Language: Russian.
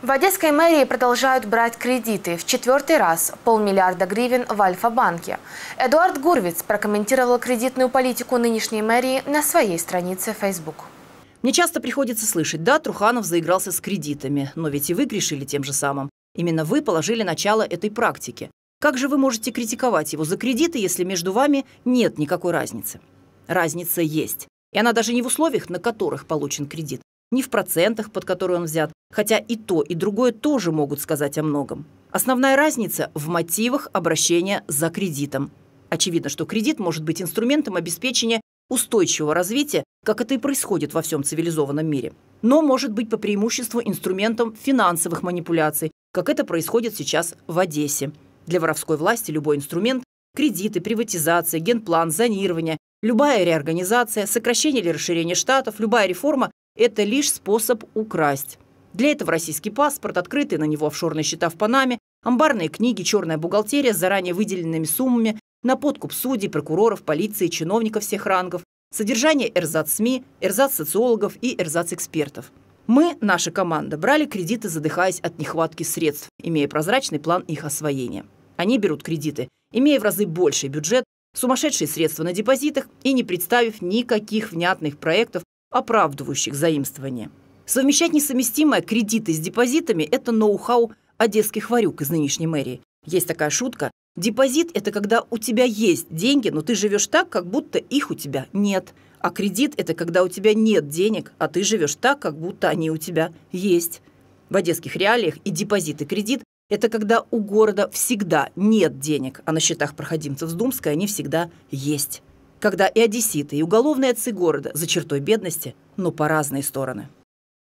В Одесской мэрии продолжают брать кредиты. В четвертый раз – полмиллиарда гривен в Альфа-банке. Эдуард Гурвиц прокомментировал кредитную политику нынешней мэрии на своей странице Facebook. Мне часто приходится слышать, да, Труханов заигрался с кредитами, но ведь и вы грешили тем же самым. Именно вы положили начало этой практике. Как же вы можете критиковать его за кредиты, если между вами нет никакой разницы? Разница есть. И она даже не в условиях, на которых получен кредит, не в процентах, под которые он взят, Хотя и то, и другое тоже могут сказать о многом. Основная разница в мотивах обращения за кредитом. Очевидно, что кредит может быть инструментом обеспечения устойчивого развития, как это и происходит во всем цивилизованном мире, но может быть по преимуществу инструментом финансовых манипуляций, как это происходит сейчас в Одессе. Для воровской власти любой инструмент – кредиты, приватизация, генплан, зонирование, любая реорганизация, сокращение или расширение штатов, любая реформа – это лишь способ украсть. Для этого российский паспорт, открытые на него офшорные счета в Панаме, амбарные книги, черная бухгалтерия с заранее выделенными суммами на подкуп судей, прокуроров, полиции, чиновников всех рангов, содержание эрзац-СМИ, эрзац-социологов и эрзац-экспертов. Мы, наша команда, брали кредиты, задыхаясь от нехватки средств, имея прозрачный план их освоения. Они берут кредиты, имея в разы больший бюджет, сумасшедшие средства на депозитах и не представив никаких внятных проектов, оправдывающих заимствование. Совмещать несовместимое кредиты с депозитами – это ноу-хау одесских варюк из нынешней мэрии. Есть такая шутка. Депозит – это когда у тебя есть деньги, но ты живешь так, как будто их у тебя нет. А кредит – это когда у тебя нет денег, а ты живешь так, как будто они у тебя есть. В одесских реалиях и депозит, и кредит – это когда у города всегда нет денег, а на счетах проходимцев с Думской они всегда есть. Когда и одесситы, и уголовные отцы города за чертой бедности, но по разные стороны.